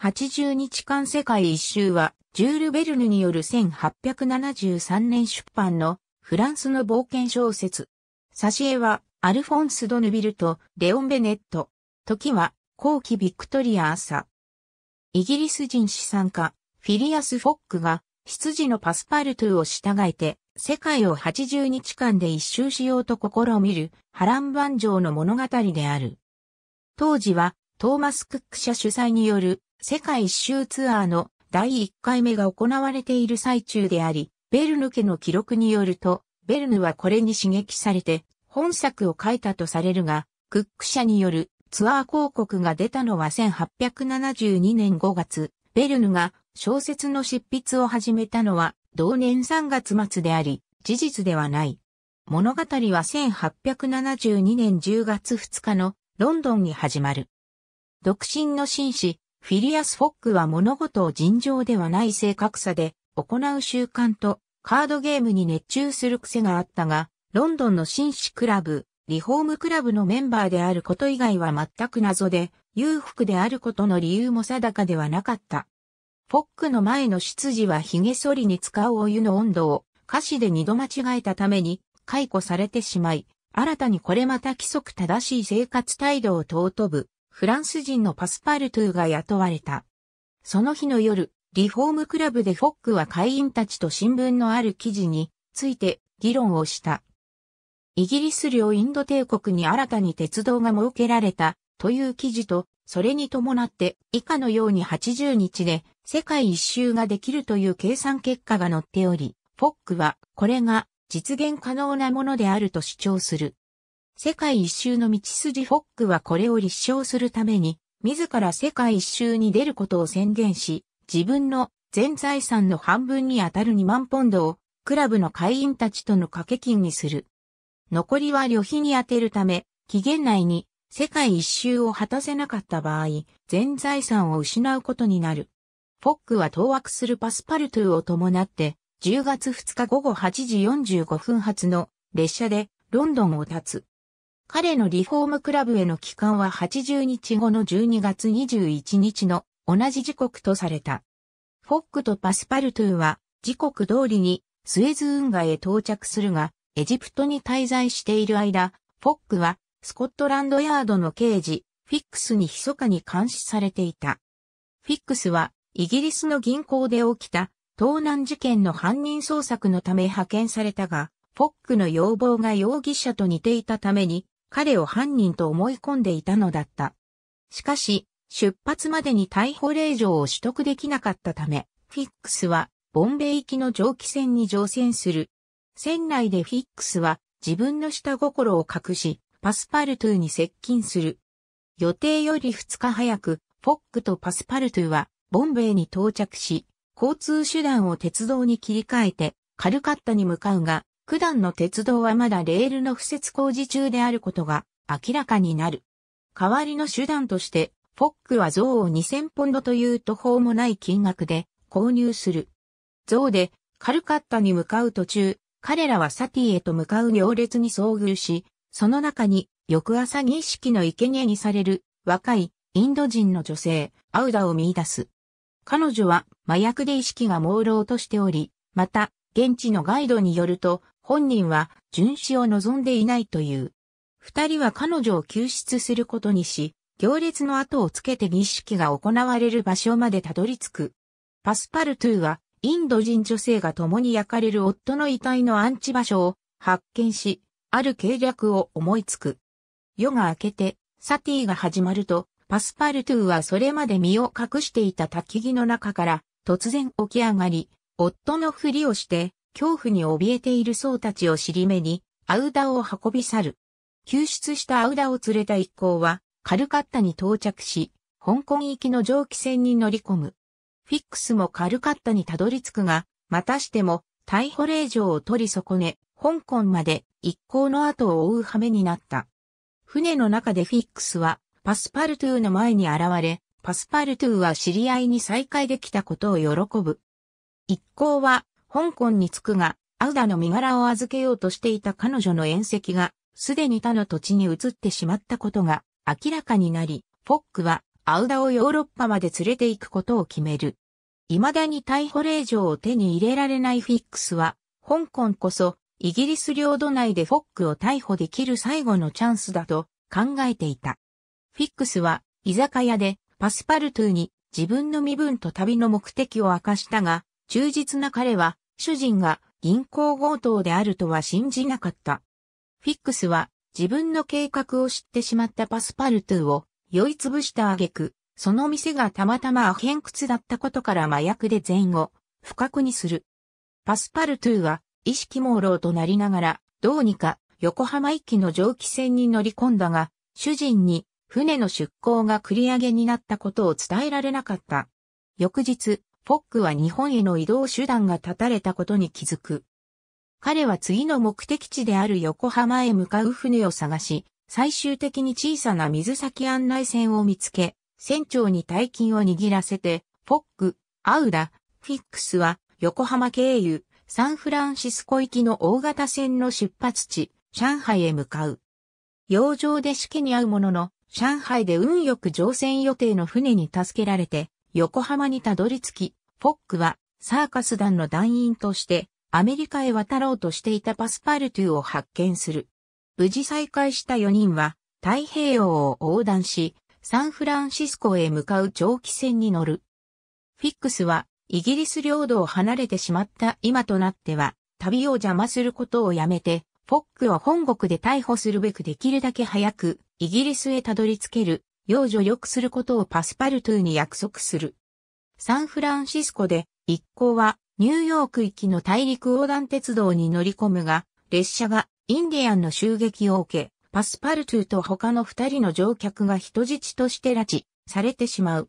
80日間世界一周は、ジュール・ベルヌによる1873年出版のフランスの冒険小説。挿絵は、アルフォンス・ド・ヌビルとレオン・ベネット。時は、後期ビクトリア朝。イギリス人資産家、フィリアス・フォックが、執事のパスパルトゥを従えて、世界を80日間で一周しようと試みる波乱万丈の物語である。当時は、トーマス・クック社主催による世界一周ツアーの第1回目が行われている最中であり、ベルヌ家の記録によると、ベルヌはこれに刺激されて、本作を書いたとされるが、クック社によるツアー広告が出たのは1872年5月、ベルヌが小説の執筆を始めたのは同年3月末であり、事実ではない。物語は1872年10月2日のロンドンに始まる。独身の紳士、フィリアス・フォックは物事を尋常ではない正確さで行う習慣とカードゲームに熱中する癖があったが、ロンドンの紳士クラブ、リフォームクラブのメンバーであること以外は全く謎で、裕福であることの理由も定かではなかった。フォックの前の執事は髭剃りに使うお湯の温度を歌詞で二度間違えたために解雇されてしまい、新たにこれまた規則正しい生活態度を尊ぶフランス人のパスパルトゥーが雇われた。その日の夜、リフォームクラブでフォックは会員たちと新聞のある記事について議論をした。イギリス領インド帝国に新たに鉄道が設けられたという記事と、それに伴って以下のように80日で世界一周ができるという計算結果が載っており、フォックはこれが実現可能なものであると主張する。世界一周の道筋フォックはこれを立証するために、自ら世界一周に出ることを宣言し、自分の全財産の半分に当たる2万ポンドを、クラブの会員たちとの掛け金にする。残りは旅費に充てるため、期限内に世界一周を果たせなかった場合、全財産を失うことになる。フォックは当惑するパスパルトゥを伴って、10月2日午後8時45分発の列車でロンドンを立つ。彼のリフォームクラブへの帰還は80日後の12月21日の同じ時刻とされた。フォックとパスパルトゥーは時刻通りにスエズ運河へ到着するが、エジプトに滞在している間、フォックはスコットランドヤードの刑事、フィックスに密かに監視されていた。フィックスはイギリスの銀行で起きた盗難事件の犯人捜索のため派遣されたが、フォックの要望が容疑者と似ていたために彼を犯人と思い込んでいたのだった。しかし、出発までに逮捕令状を取得できなかったため、フィックスは、ボンベイ行きの蒸気船に乗船する。船内でフィックスは、自分の下心を隠し、パスパルトゥーに接近する。予定より2日早く、フォックとパスパルトゥーは、ボンベイに到着し、交通手段を鉄道に切り替えて、カルカッタに向かうが、九段の鉄道はまだレールの敷設工事中であることが明らかになる。代わりの手段として、フォックは像を2000ポンドという途方もない金額で購入する。像でカルカッタに向かう途中、彼らはサティへと向かう行列に遭遇し、その中に翌朝儀式の生贄にされる若いインド人の女性、アウダを見出す。彼女は麻薬で意識が朦朧としており、また現地のガイドによると本人は殉死を望んでいないという。二人は彼女を救出することにし、行列の後をつけて儀式が行われる場所までたどり着く。パスパルトゥーは、インド人女性が共に焼かれる夫の遺体の安置場所を発見し、ある計略を思いつく。夜が明けて、サティが始まると、パスパルトゥーはそれまで身を隠していた焚き木の中から突然起き上がり、夫のふりをして恐怖に怯えている僧たちを尻目に、アウダを運び去る。救出したアウダを連れた一行は、カルカッタに到着し、香港行きの蒸気船に乗り込む。フィックスもカルカッタにたどり着くが、またしても逮捕令状を取り損ね、香港まで一行の後を追う羽目になった。船の中でフィックスはパスパルトゥーの前に現れ、パスパルトゥーは知り合いに再会できたことを喜ぶ。一行は香港に着くが、アウダの身柄を預けようとしていた彼女の縁石が、すでに他の土地に移ってしまったことが明らかになり、フォックはアウダをヨーロッパまで連れて行くことを決める。未だに逮捕令状を手に入れられないフィックスは、香港こそイギリス領土内でフォックを逮捕できる最後のチャンスだと考えていた。フィックスは居酒屋でパスパルトゥーに自分の身分と旅の目的を明かしたが、忠実な彼は、主人が銀行強盗であるとは信じなかった。フィックスは自分の計画を知ってしまったパスパルトゥを酔いつぶした挙句、その店がたまたまアヘンだったことから麻薬で前後、不覚にする。パスパルトゥは意識朦朧となりながら、どうにか横浜一機の蒸気船に乗り込んだが、主人に船の出港が繰り上げになったことを伝えられなかった。翌日、フォックは日本への移動手段が断たれたことに気づく。彼は次の目的地である横浜へ向かう船を探し、最終的に小さな水先案内船を見つけ、船長に大金を握らせて、フォック、アウダ、フィックスは横浜経由、サンフランシスコ行きの大型船の出発地、上海へ向かう。洋上で式に合うものの、上海で運よく乗船予定の船に助けられて、横浜にたどり着き、フォックはサーカス団の団員としてアメリカへ渡ろうとしていたパスパルトゥを発見する。無事再会した4人は太平洋を横断し、サンフランシスコへ向かう蒸気船に乗る。フィックスはイギリス領土を離れてしまった今となっては旅を邪魔することをやめて、フォックは本国で逮捕するべくできるだけ早くイギリスへたどり着ける、幼女よくすることをパスパルトゥーに約束する。サンフランシスコで一行はニューヨーク行きの大陸横断鉄道に乗り込むが、列車がインディアンの襲撃を受け、パスパルトゥーと他の二人の乗客が人質として拉致されてしまう。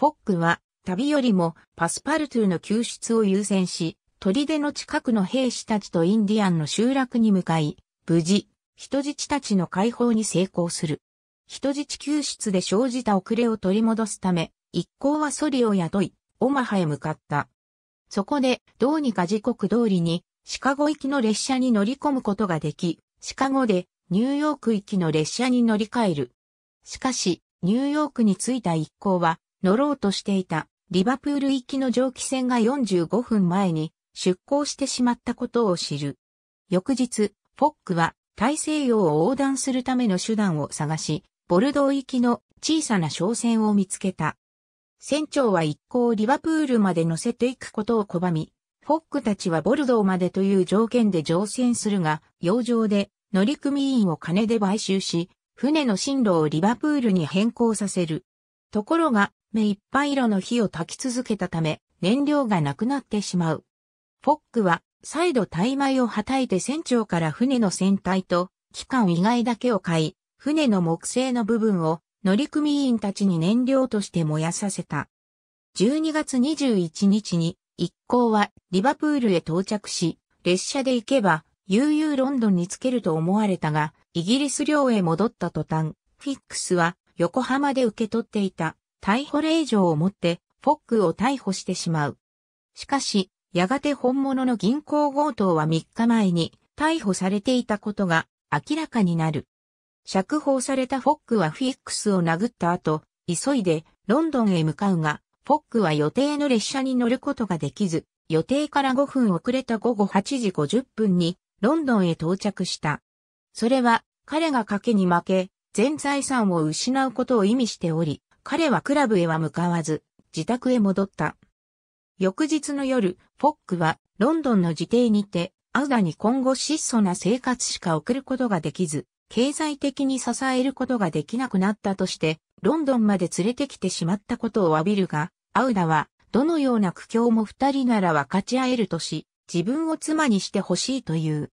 フォックは旅よりもパスパルトゥーの救出を優先し、砦の近くの兵士たちとインディアンの集落に向かい、無事、人質たちの解放に成功する。人質救出で生じた遅れを取り戻すため、一行はソリを雇い、オマハへ向かった。そこで、どうにか時刻通りに、シカゴ行きの列車に乗り込むことができ、シカゴで、ニューヨーク行きの列車に乗り換える。しかし、ニューヨークに着いた一行は、乗ろうとしていた、リバプール行きの蒸気船が45分前に、出港してしまったことを知る。翌日、フォックは、大西洋を横断するための手段を探し、ボルドー行きの小さな商船を見つけた。船長は一行をリバプールまで乗せていくことを拒み、フォックたちはボルドーまでという条件で乗船するが、洋上で乗組員を金で買収し、船の進路をリバプールに変更させる。ところが、目いっぱい色の火を焚き続けたため、燃料がなくなってしまう。フォックは、再度大米をはたいて船長から船の船体と、機関以外だけを買い、船の木製の部分を乗組員たちに燃料として燃やさせた。12月21日に一行はリバプールへ到着し、列車で行けば悠々ロンドンに着けると思われたが、イギリス領へ戻った途端、フィックスは横浜で受け取っていた逮捕令状を持ってフォックを逮捕してしまう。しかし、やがて本物の銀行強盗は3日前に逮捕されていたことが明らかになる。釈放されたフォックはフィックスを殴った後、急いでロンドンへ向かうが、フォックは予定の列車に乗ることができず、予定から5分遅れた午後8時50分にロンドンへ到着した。それは彼が賭けに負け、全財産を失うことを意味しており、彼はクラブへは向かわず、自宅へ戻った。翌日の夜、フォックはロンドンの自邸にて、アウダに今後質素な生活しか送ることができず、経済的に支えることができなくなったとして、ロンドンまで連れてきてしまったことを詫びるが、アウダは、どのような苦境も二人なら分かち合えるとし、自分を妻にしてほしいという。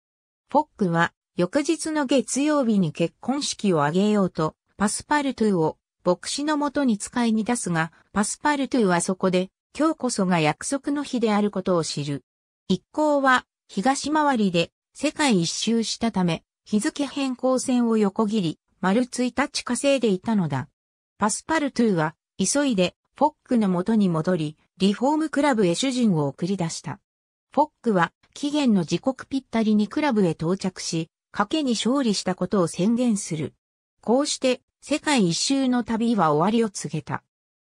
フォックは、翌日の月曜日に結婚式を挙げようと、パスパルトゥを牧師のもとに使いに出すが、パスパルトゥはそこで、今日こそが約束の日であることを知る。一行は、東回りで世界一周したため、日付変更線を横切り、丸1日稼いでいたのだ。パスパルトゥーは、急いで、フォックの元に戻り、リフォームクラブへ主人を送り出した。フォックは、期限の時刻ぴったりにクラブへ到着し、賭けに勝利したことを宣言する。こうして、世界一周の旅は終わりを告げた。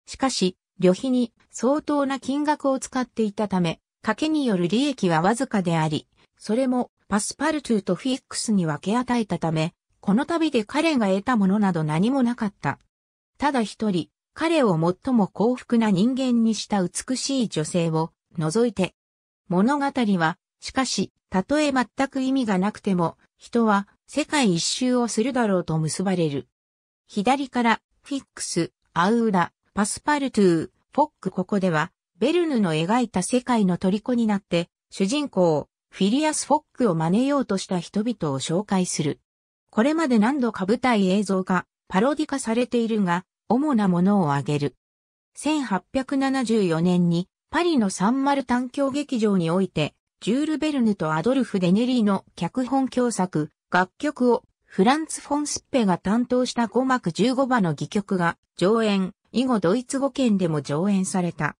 しかし、旅費に相当な金額を使っていたため、賭けによる利益はわずかであり、それもパスパルトゥーとフィックスに分け与えたため、この旅で彼が得たものなど何もなかった。ただ一人、彼を最も幸福な人間にした美しい女性を除いて。物語は、しかし、たとえ全く意味がなくても、人は世界一周をするだろうと結ばれる。左から、フィックス、アウーラ、パスパルトゥー、フォックここでは、ベルヌの描いた世界の虜になって、主人公、フィリアス・フォックを真似ようとした人々を紹介する。これまで何度か舞台映像がパロディ化されているが、主なものを挙げる。1874年にパリのサンマルタン教劇場において、ジュール・ベルヌとアドルフ・デネリーの脚本共作、楽曲をフランツ・フォン・スッペが担当した5幕15場の戯曲が上演、以後ドイツ語圏でも上演された。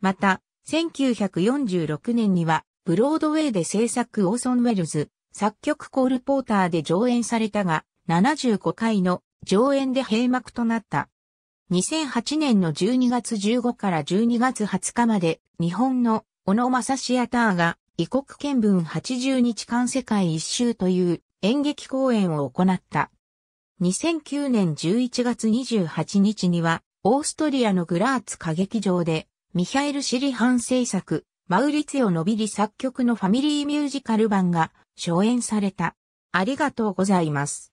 また、1946年にはブロードウェイで制作オーソン・ウェルズ、作曲コール・ポーターで上演されたが、75回の上演で閉幕となった。2008年の12月15から12月20日まで、日本の小野正シアターが異国見分80日間世界一周という演劇公演を行った。2009年11月28日には、オーストリアのグラーツ歌劇場で、ミハエル・シリハン制作、マウリツィオ・ノビリ作曲のファミリーミュージカル版が初演された。ありがとうございます。